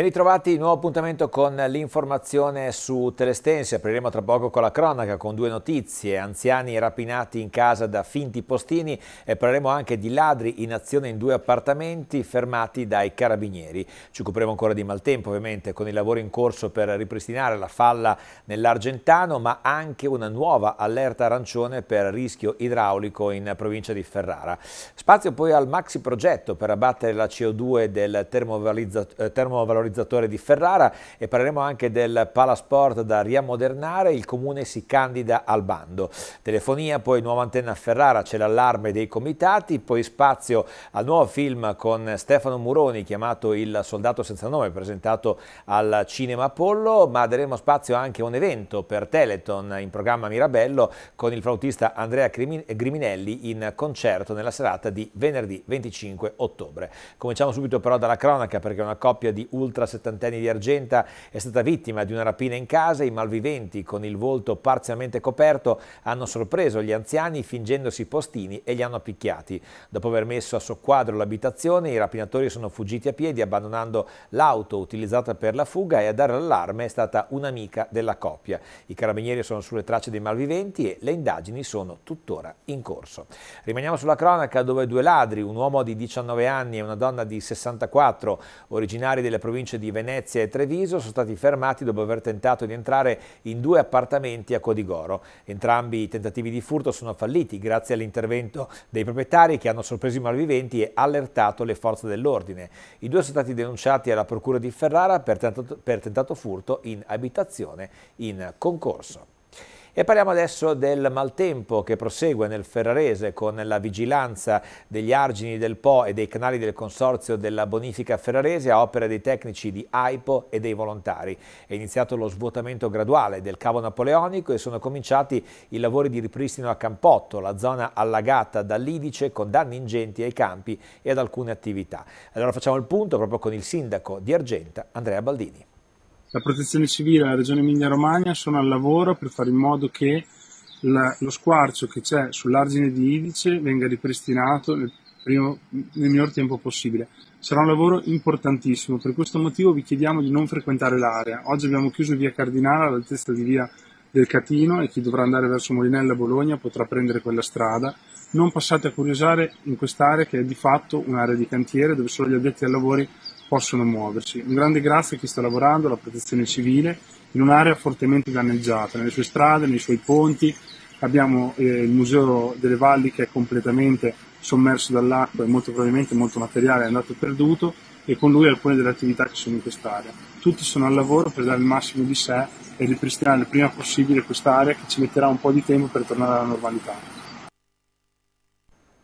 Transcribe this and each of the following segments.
Ben ritrovati, nuovo appuntamento con l'informazione su Telestensi. Apriremo tra poco con la cronaca, con due notizie. Anziani rapinati in casa da finti postini e parleremo anche di ladri in azione in due appartamenti fermati dai carabinieri. Ci occuperemo ancora di maltempo ovviamente con i lavori in corso per ripristinare la falla nell'Argentano ma anche una nuova allerta arancione per rischio idraulico in provincia di Ferrara. Spazio poi al maxi progetto per abbattere la CO2 del eh, termovalorizzazione valorizzatore di Ferrara e parleremo anche del palasport da riammodernare, il comune si candida al bando. Telefonia, poi nuova antenna a Ferrara, c'è l'allarme dei comitati, poi spazio al nuovo film con Stefano Muroni chiamato Il soldato senza nome presentato al Cinema Apollo, ma daremo spazio anche a un evento per Teleton in programma Mirabello con il flautista Andrea Griminelli in concerto nella serata di venerdì 25 ottobre. Cominciamo subito però dalla cronaca perché una coppia di ultimi ultra settantenni di Argenta è stata vittima di una rapina in casa. I malviventi, con il volto parzialmente coperto, hanno sorpreso gli anziani fingendosi postini e li hanno picchiati. Dopo aver messo a soqquadro l'abitazione, i rapinatori sono fuggiti a piedi abbandonando l'auto utilizzata per la fuga e a dare l'allarme è stata un'amica della coppia. I carabinieri sono sulle tracce dei malviventi e le indagini sono tuttora in corso. Rimaniamo sulla cronaca dove due ladri, un uomo di 19 anni e una donna di 64, originari delle province province di Venezia e Treviso sono stati fermati dopo aver tentato di entrare in due appartamenti a Codigoro. Entrambi i tentativi di furto sono falliti grazie all'intervento dei proprietari che hanno sorpreso i malviventi e allertato le forze dell'ordine. I due sono stati denunciati alla procura di Ferrara per tentato, per tentato furto in abitazione in concorso. E parliamo adesso del maltempo che prosegue nel Ferrarese con la vigilanza degli argini del Po e dei canali del Consorzio della Bonifica Ferrarese a opera dei tecnici di AIPO e dei volontari. È iniziato lo svuotamento graduale del cavo napoleonico e sono cominciati i lavori di ripristino a Campotto, la zona allagata dall'Idice con danni ingenti ai campi e ad alcune attività. Allora facciamo il punto proprio con il sindaco di Argenta, Andrea Baldini la protezione civile e la regione Emilia-Romagna sono al lavoro per fare in modo che la, lo squarcio che c'è sull'argine di Idice venga ripristinato nel, primo, nel minor tempo possibile. Sarà un lavoro importantissimo, per questo motivo vi chiediamo di non frequentare l'area. Oggi abbiamo chiuso via Cardinale all'altezza di via del Catino e chi dovrà andare verso Molinella Bologna potrà prendere quella strada. Non passate a curiosare in quest'area che è di fatto un'area di cantiere dove solo gli addetti ai lavori possono muoversi. Un grande grazie a chi sta lavorando, alla protezione civile, in un'area fortemente danneggiata, nelle sue strade, nei suoi ponti. Abbiamo eh, il Museo delle Valli che è completamente sommerso dall'acqua e molto probabilmente molto materiale è andato perduto e con lui alcune delle attività che sono in quest'area. Tutti sono al lavoro per dare il massimo di sé e ripristinare il prima possibile quest'area che ci metterà un po' di tempo per tornare alla normalità.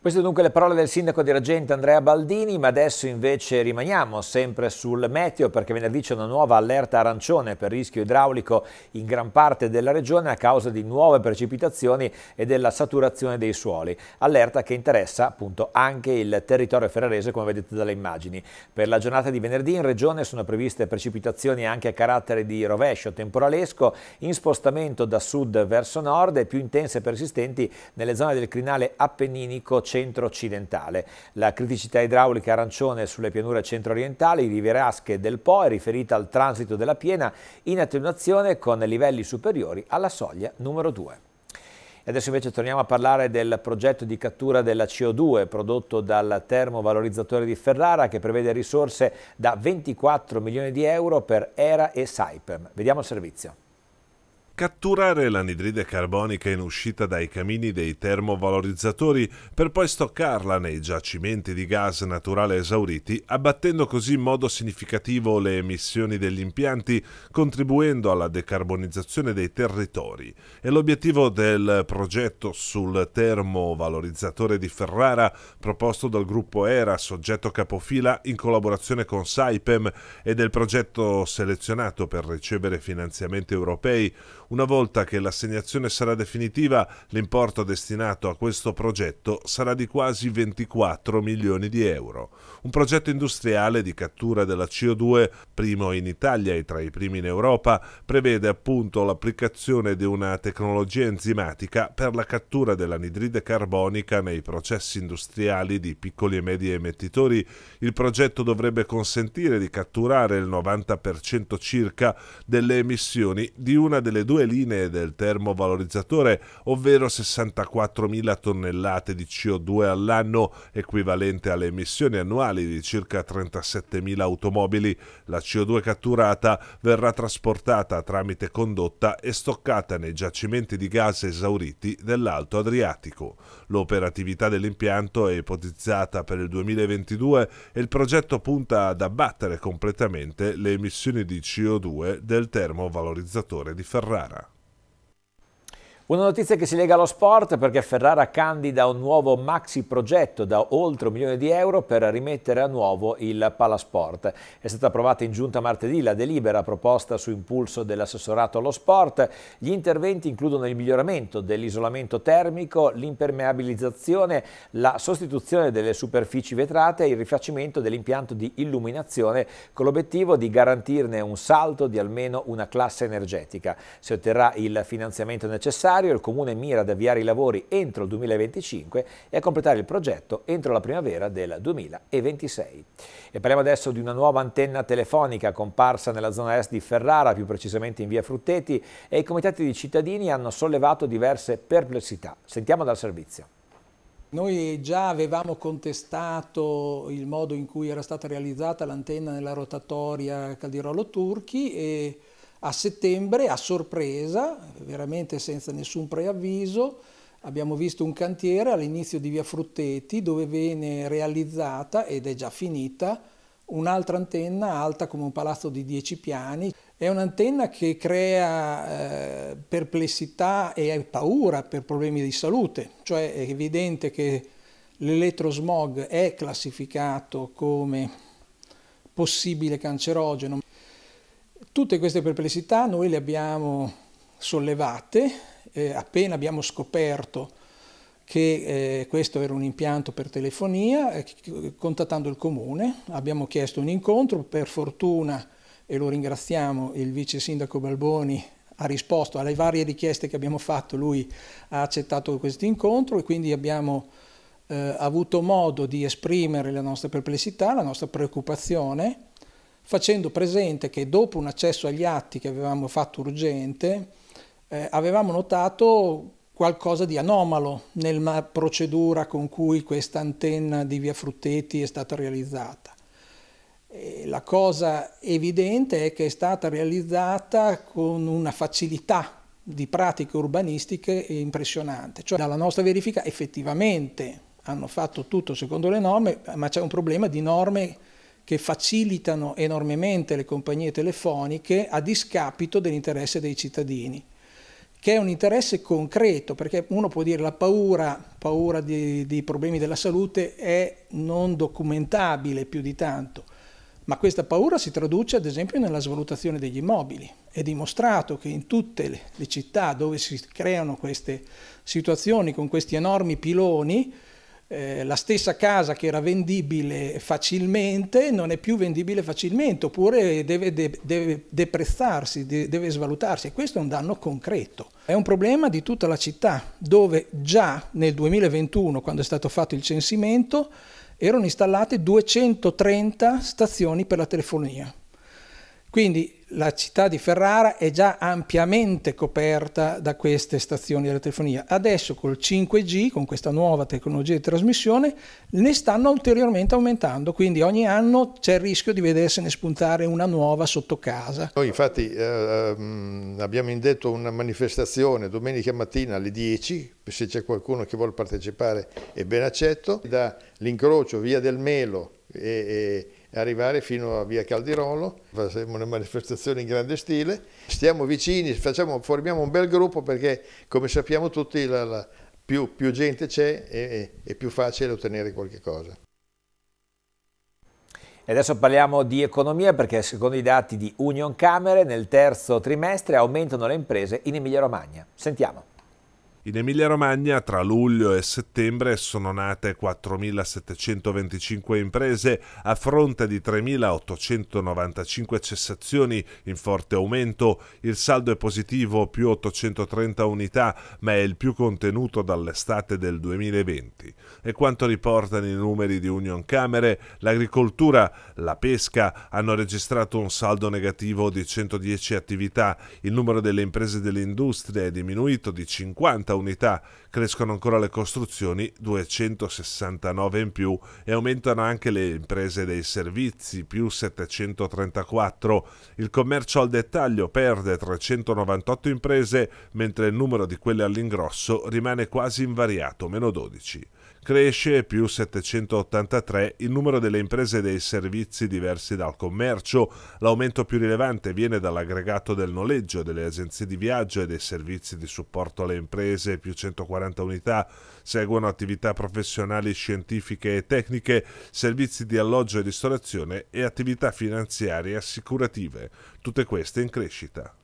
Queste dunque le parole del sindaco di Ragente Andrea Baldini, ma adesso invece rimaniamo sempre sul meteo perché venerdì c'è una nuova allerta arancione per rischio idraulico in gran parte della regione a causa di nuove precipitazioni e della saturazione dei suoli. Allerta che interessa appunto anche il territorio ferrarese come vedete dalle immagini. Per la giornata di venerdì in regione sono previste precipitazioni anche a carattere di rovescio temporalesco in spostamento da sud verso nord e più intense e persistenti nelle zone del crinale appenninico centrale centro-occidentale. La criticità idraulica arancione sulle pianure centro-orientali, Riverasche del Po, è riferita al transito della piena in attenuazione con livelli superiori alla soglia numero 2. adesso invece torniamo a parlare del progetto di cattura della CO2 prodotto dal termovalorizzatore di Ferrara che prevede risorse da 24 milioni di euro per ERA e Saipem. Vediamo il servizio catturare l'anidride carbonica in uscita dai camini dei termovalorizzatori per poi stoccarla nei giacimenti di gas naturale esauriti, abbattendo così in modo significativo le emissioni degli impianti, contribuendo alla decarbonizzazione dei territori. È l'obiettivo del progetto sul termovalorizzatore di Ferrara proposto dal gruppo ERA, soggetto capofila in collaborazione con Saipem e del progetto selezionato per ricevere finanziamenti europei, una volta che l'assegnazione sarà definitiva, l'importo destinato a questo progetto sarà di quasi 24 milioni di euro. Un progetto industriale di cattura della CO2, primo in Italia e tra i primi in Europa, prevede appunto l'applicazione di una tecnologia enzimatica per la cattura dell'anidride carbonica nei processi industriali di piccoli e medi emettitori. Il progetto dovrebbe consentire di catturare il 90% circa delle emissioni di una delle due due linee del termovalorizzatore, ovvero 64.000 tonnellate di CO2 all'anno, equivalente alle emissioni annuali di circa 37.000 automobili. La CO2 catturata verrà trasportata tramite condotta e stoccata nei giacimenti di gas esauriti dell'Alto Adriatico. L'operatività dell'impianto è ipotizzata per il 2022 e il progetto punta ad abbattere completamente le emissioni di CO2 del termovalorizzatore di Ferrari. Una notizia che si lega allo sport perché Ferrara candida un nuovo maxi progetto da oltre un milione di euro per rimettere a nuovo il palasport. È stata approvata in giunta martedì la delibera proposta su impulso dell'assessorato allo sport. Gli interventi includono il miglioramento dell'isolamento termico, l'impermeabilizzazione, la sostituzione delle superfici vetrate e il rifacimento dell'impianto di illuminazione con l'obiettivo di garantirne un salto di almeno una classe energetica. Si otterrà il finanziamento necessario necessario, il Comune mira ad avviare i lavori entro il 2025 e a completare il progetto entro la primavera del 2026. E parliamo adesso di una nuova antenna telefonica comparsa nella zona est di Ferrara, più precisamente in via Frutteti, e i comitati di cittadini hanno sollevato diverse perplessità. Sentiamo dal servizio. Noi già avevamo contestato il modo in cui era stata realizzata l'antenna nella rotatoria Caldirolo Turchi e a settembre a sorpresa, veramente senza nessun preavviso, abbiamo visto un cantiere all'inizio di Via Frutteti dove viene realizzata ed è già finita un'altra antenna alta come un palazzo di 10 piani. È un'antenna che crea eh, perplessità e paura per problemi di salute, cioè è evidente che l'elettrosmog è classificato come possibile cancerogeno. Tutte queste perplessità noi le abbiamo sollevate eh, appena abbiamo scoperto che eh, questo era un impianto per telefonia, eh, contattando il comune, abbiamo chiesto un incontro, per fortuna, e lo ringraziamo, il vice sindaco Balboni ha risposto alle varie richieste che abbiamo fatto, lui ha accettato questo incontro e quindi abbiamo eh, avuto modo di esprimere la nostra perplessità, la nostra preoccupazione facendo presente che dopo un accesso agli atti che avevamo fatto urgente, eh, avevamo notato qualcosa di anomalo nella procedura con cui questa antenna di Via Frutteti è stata realizzata. E la cosa evidente è che è stata realizzata con una facilità di pratiche urbanistiche impressionante, cioè dalla nostra verifica effettivamente hanno fatto tutto secondo le norme, ma c'è un problema di norme che facilitano enormemente le compagnie telefoniche a discapito dell'interesse dei cittadini che è un interesse concreto, perché uno può dire la paura, paura di, di, problemi della salute è non documentabile più di tanto, ma questa paura si traduce ad esempio nella svalutazione degli immobili. È dimostrato che in tutte le, le città dove si creano queste situazioni con questi enormi piloni, eh, la stessa casa che era vendibile facilmente non è più vendibile facilmente, oppure deve, de, deve deprezzarsi, de, deve svalutarsi e questo è un danno concreto. È un problema di tutta la città, dove già nel 2021, quando è stato fatto il censimento, erano installate 230 stazioni per la telefonia. Quindi la città di Ferrara è già ampiamente coperta da queste stazioni della telefonia. Adesso col 5G, con questa nuova tecnologia di trasmissione, ne stanno ulteriormente aumentando, quindi ogni anno c'è il rischio di vedersene spuntare una nuova sotto casa. Noi infatti eh, ehm, abbiamo indetto una manifestazione domenica mattina alle 10, se c'è qualcuno che vuole partecipare è ben accetto, dall'incrocio via del Melo e, e arrivare fino a via Caldirolo, faremo una manifestazione in grande stile, stiamo vicini, facciamo, formiamo un bel gruppo perché come sappiamo tutti la, la, più, più, gente c'è e è più facile ottenere qualche cosa. E adesso parliamo di economia perché secondo i dati di Union Camere nel terzo trimestre aumentano le imprese in Emilia Romagna. Sentiamo. In Emilia-Romagna tra luglio e settembre sono nate 4.725 imprese a fronte di 3.895 cessazioni in forte aumento. Il saldo è positivo più 830 unità, ma è il più contenuto dall'estate del 2020. E quanto riportano i numeri di Union Camere, l'agricoltura, la pesca hanno registrato un saldo negativo di 110 attività. Il numero delle imprese dell'industria è diminuito di 50 unità, crescono ancora le costruzioni 269 in più e aumentano anche le imprese dei servizi più 734, il commercio al dettaglio perde 398 imprese mentre il numero di quelle all'ingrosso rimane quasi invariato meno 12. Cresce più 783 il numero delle imprese e dei servizi diversi dal commercio. L'aumento più rilevante viene dall'aggregato del noleggio, delle agenzie di viaggio e dei servizi di supporto alle imprese, più 140 unità. Seguono attività professionali, scientifiche e tecniche, servizi di alloggio e ristorazione e attività finanziarie e assicurative. Tutte queste in crescita.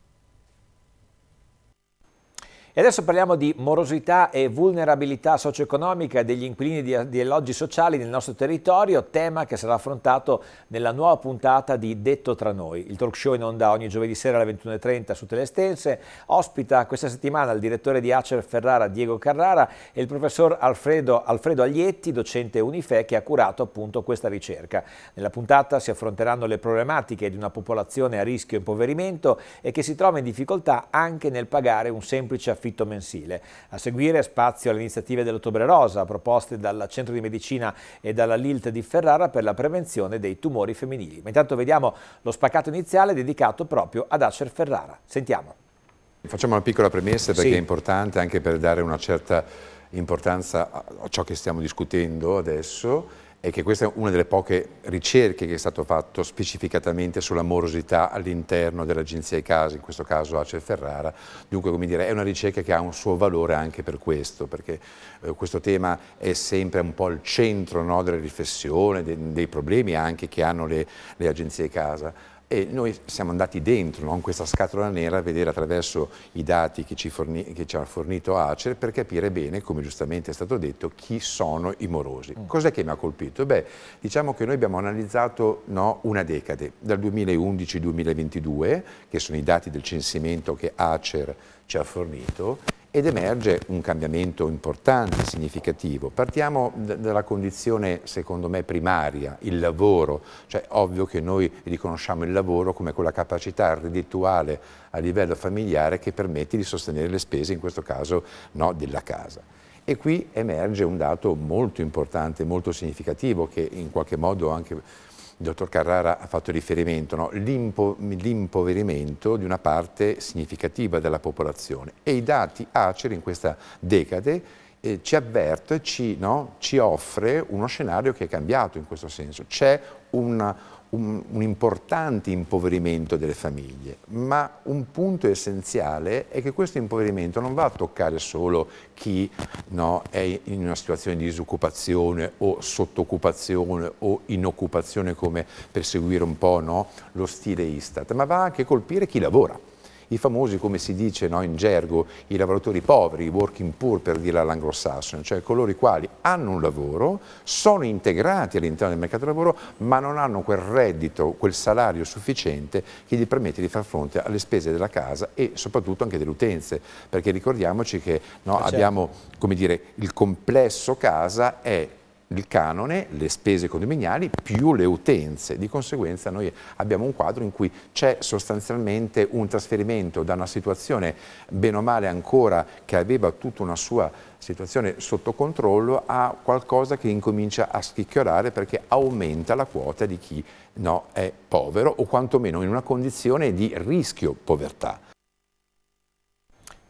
E adesso parliamo di morosità e vulnerabilità socio-economica degli inquilini di, alloggi sociali nel nostro territorio, tema che sarà affrontato nella nuova puntata di Detto tra noi. Il talk show in onda ogni giovedì sera alle 21.30 su Telestense. Ospita questa settimana il direttore di Acer Ferrara Diego Carrara e il professor Alfredo, Alfredo Aglietti, docente Unife, che ha curato appunto questa ricerca. Nella puntata si affronteranno le problematiche di una popolazione a rischio impoverimento e che si trova in difficoltà anche nel pagare un semplice affitto l'affitto mensile. A seguire spazio alle iniziative dell'Ottobre Rosa, proposte dal Centro di Medicina e dalla Lilt di Ferrara per la prevenzione dei tumori femminili. Ma intanto vediamo lo spaccato iniziale dedicato proprio ad Acer Ferrara. Sentiamo. Facciamo una piccola premessa perché sì. è importante anche per dare una certa importanza a ciò che stiamo discutendo adesso è che questa è una delle poche ricerche che è stato fatto specificatamente sulla morosità all'interno dell'Agenzia di casa, in questo caso Acer Ferrara, dunque come dire è una ricerca che ha un suo valore anche per questo, perché eh, questo tema è sempre un po' al centro no, della riflessione, dei, dei, problemi anche che hanno le, le agenzie casa. E noi siamo andati dentro no, in questa scatola nera a vedere attraverso i dati che ci, forni, che ci, ha fornito Acer per capire bene, come giustamente è stato detto, chi sono i morosi. Mm. Cos'è che mi ha colpito? Beh, diciamo che noi abbiamo analizzato no, una decade, dal 2011-2022, che sono i dati del censimento che Acer ci ha fornito, ed emerge un cambiamento importante, significativo. Partiamo dalla condizione, secondo me, primaria, il lavoro. Cioè, ovvio che noi riconosciamo il lavoro come quella capacità reddituale a livello familiare che permette di sostenere le spese, in questo caso no, della casa. E qui emerge un dato molto importante, molto significativo, che in qualche modo anche il dottor Carrara ha fatto riferimento, no? l'impoverimento di una parte significativa della popolazione e i dati ACER in questa decade eh, ci avverte, ci, no? ci, offre uno scenario che è cambiato in questo senso. C'è un un, un importante impoverimento delle famiglie, ma un punto essenziale è che questo impoverimento non va a toccare solo chi no, è in una situazione di disoccupazione o sottoccupazione o inoccupazione come per seguire un po' no, lo stile Istat, ma va anche a colpire chi lavora i famosi, come si dice no, in gergo, i lavoratori poveri, i working poor per dirla all'anglosassone, cioè coloro i quali hanno un lavoro, sono integrati all'interno del mercato del lavoro, ma non hanno quel reddito, quel salario sufficiente che gli permette di far fronte alle spese della casa e soprattutto anche delle utenze, perché ricordiamoci che no, ah, certo. abbiamo, come dire, il complesso casa è il canone, le spese condominiali più le utenze, di conseguenza noi abbiamo un quadro in cui c'è sostanzialmente un trasferimento da una situazione bene o male ancora che aveva tutta una sua situazione sotto controllo a qualcosa che incomincia a schicchiolare perché aumenta la quota di chi no, è povero o quantomeno in una condizione di rischio povertà.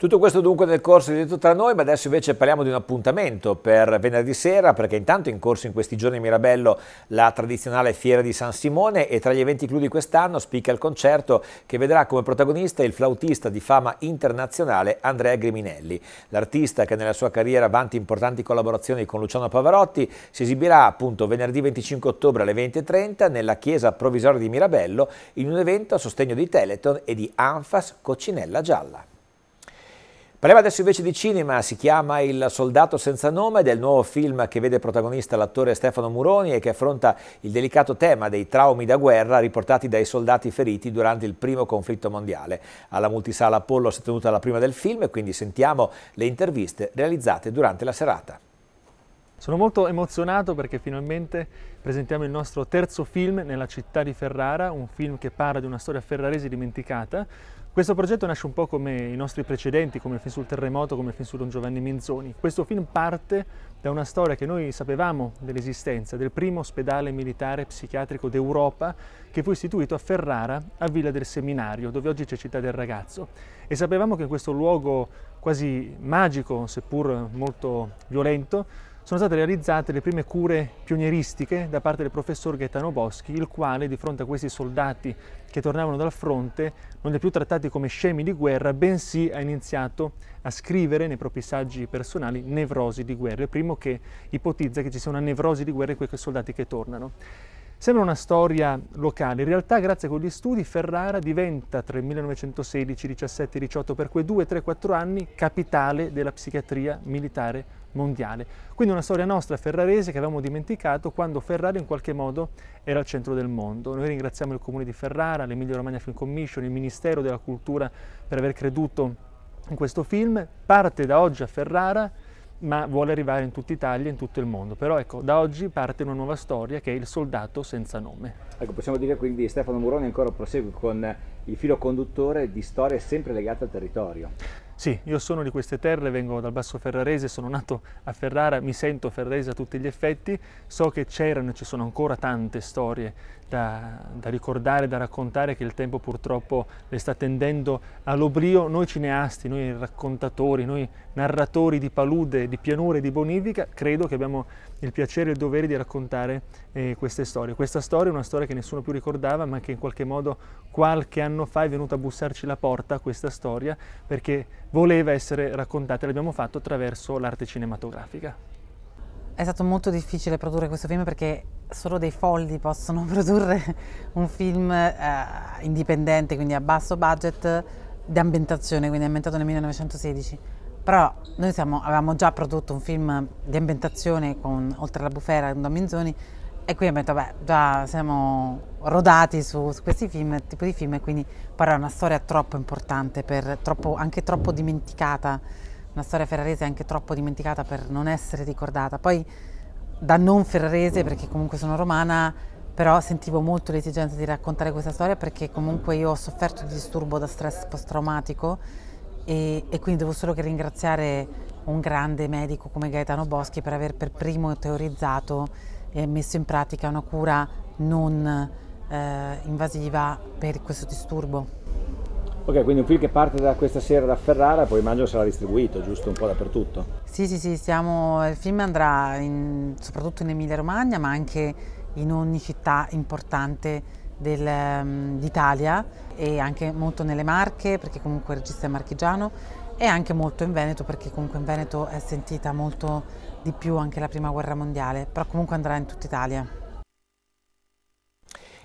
Tutto questo dunque nel corso di Detto tra noi, ma adesso invece parliamo di un appuntamento per venerdì sera, perché intanto è in corso in questi giorni a Mirabello la tradizionale Fiera di San Simone e tra gli eventi clou di quest'anno spicca il concerto che vedrà come protagonista il flautista di fama internazionale Andrea Griminelli. L'artista che nella sua carriera avanti importanti collaborazioni con Luciano Pavarotti si esibirà appunto venerdì 25 ottobre alle 20.30 nella chiesa provvisoria di Mirabello in un evento a sostegno di Teleton e di Anfas Coccinella Gialla. Parliamo adesso invece di cinema, si chiama Il soldato senza nome ed è il nuovo film che vede protagonista l'attore Stefano Muroni e che affronta il delicato tema dei traumi da guerra riportati dai soldati feriti durante il primo conflitto mondiale. Alla multisala Apollo si è tenuta la prima del film e quindi sentiamo le interviste realizzate durante la serata. Sono molto emozionato perché finalmente presentiamo il nostro terzo film nella città di Ferrara, un film che parla di una storia ferrarese dimenticata. Questo progetto nasce un po' come i nostri precedenti, come il film sul terremoto, come il film su Don Giovanni Minzoni. Questo film parte da una storia che noi sapevamo dell'esistenza, del primo ospedale militare psichiatrico d'Europa che fu istituito a Ferrara, a Villa del Seminario, dove oggi c'è Città del Ragazzo. E sapevamo che in questo luogo quasi magico, seppur molto violento, sono state realizzate le prime cure pionieristiche da parte del professor Gaetano Boschi, il quale di fronte a questi soldati che tornavano dal fronte non li ha più trattati come scemi di guerra, bensì ha iniziato a scrivere nei propri saggi personali nevrosi di guerra, il primo che ipotizza che ci sia una nevrosi di guerra in quei soldati che tornano. Sembra una storia locale, in realtà grazie a quegli studi Ferrara diventa tra il 1916, 17 e 18, per quei 2, 3, 4 anni capitale della psichiatria militare mondiale. Quindi una storia nostra ferrarese che avevamo dimenticato quando Ferrara in qualche modo era al centro del mondo. Noi ringraziamo il comune di Ferrara, l'Emilia Romagna Film Commission, il Ministero della Cultura per aver creduto in questo film. Parte da oggi a Ferrara ma vuole arrivare in tutta Italia e in tutto il mondo. Però ecco, da oggi parte una nuova storia che è Il soldato senza nome. Ecco, possiamo dire quindi Stefano Muroni ancora prosegue con il filo conduttore di storie sempre legate al territorio. Sì, io sono di queste terre, vengo dal Basso Ferrarese, sono nato a Ferrara, mi sento ferrarese a tutti gli effetti, so che c'erano e ci sono ancora tante storie da, da, ricordare, da raccontare, che il tempo purtroppo le sta tendendo all'oblio. Noi cineasti, noi raccontatori, noi narratori di palude, di pianure, di bonifica, credo che abbiamo il piacere e il dovere di raccontare eh, queste storie. Questa storia è una storia che nessuno più ricordava, ma che in qualche modo qualche anno fa è venuta a bussarci la porta, questa storia, perché voleva essere raccontata e l'abbiamo fatto attraverso l'arte cinematografica. È stato molto difficile produrre questo film perché solo dei folli possono produrre un film eh, indipendente, quindi a basso budget, di ambientazione, quindi ambientato nel 1916. Però noi siamo, avevamo già prodotto un film di ambientazione con Oltre alla bufera, con Don Minzoni, e qui ho detto, beh, già siamo rodati su, su questi film, tipo di film, e quindi però è una storia troppo importante, per, troppo, anche troppo dimenticata, una storia ferrarese anche troppo dimenticata per non essere ricordata. Poi da non ferrarese, perché comunque sono romana, però sentivo molto l'esigenza di raccontare questa storia perché comunque io ho sofferto di disturbo da stress post-traumatico e, e quindi devo solo che ringraziare un grande medico come Gaetano Boschi per aver per primo teorizzato messo in pratica una cura non eh, invasiva per questo disturbo. Ok, quindi un film che parte da questa sera da Ferrara, poi immagino sarà distribuito, giusto, un po' dappertutto? Sì, sì, sì, siamo, il film andrà in, soprattutto in Emilia Romagna, ma anche in ogni città importante mm, d'Italia e anche molto nelle Marche, perché comunque il regista è marchigiano, e anche molto in Veneto, perché comunque in Veneto è sentita molto di più anche la prima guerra mondiale, però comunque andrà in tutta Italia.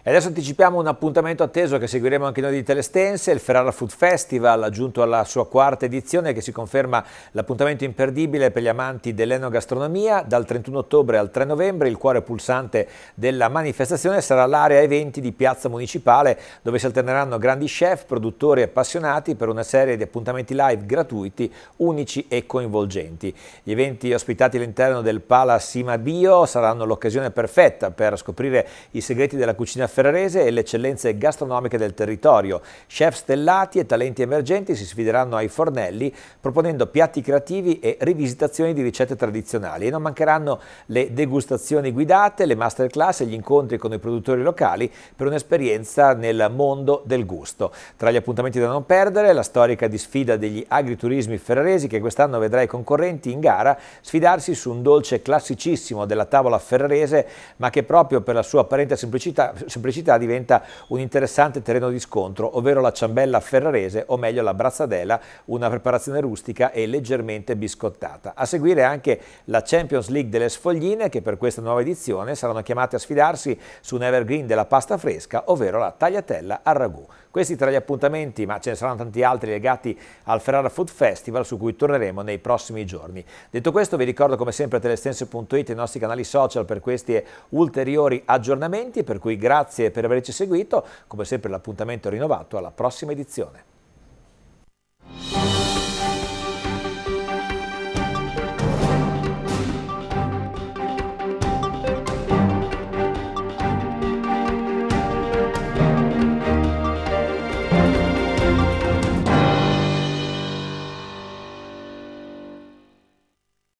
E adesso anticipiamo un appuntamento atteso che seguiremo anche noi di Telestense, il Ferrara Food Festival, giunto alla sua quarta edizione che si conferma l'appuntamento imperdibile per gli amanti dell'enogastronomia. Dal 31 ottobre al 3 novembre il cuore pulsante della manifestazione sarà l'area eventi di Piazza Municipale dove si alterneranno grandi chef, produttori e appassionati per una serie di appuntamenti live gratuiti, unici e coinvolgenti. Gli eventi ospitati all'interno del Pala Sima Bio saranno l'occasione perfetta per scoprire i segreti della cucina Ferrarese e le eccellenze gastronomiche del territorio. Chef stellati e talenti emergenti si sfideranno ai fornelli proponendo piatti creativi e rivisitazioni di ricette tradizionali e non mancheranno le degustazioni guidate, le masterclass e gli incontri con i produttori locali per un'esperienza nel mondo del gusto. Tra gli appuntamenti da non perdere la storica di sfida degli agriturismi ferraresi che quest'anno vedrà i concorrenti in gara sfidarsi su un dolce classicissimo della tavola ferrarese ma che proprio per la sua apparente semplicità, semplicità semplicità diventa un interessante terreno di scontro, ovvero la ciambella ferrarese o meglio la brazzadella, una preparazione rustica e leggermente biscottata. A seguire anche la Champions League delle sfogline che per questa nuova edizione saranno chiamate a sfidarsi su un evergreen della pasta fresca, ovvero la tagliatella al ragù. Questi tra gli appuntamenti, ma ce ne saranno tanti altri legati al Ferrara Food Festival su cui torneremo nei prossimi giorni. Detto questo vi ricordo come sempre telestense.it e i nostri canali social per questi ulteriori aggiornamenti per cui grazie Grazie per averci seguito, come sempre l'appuntamento è rinnovato alla prossima edizione.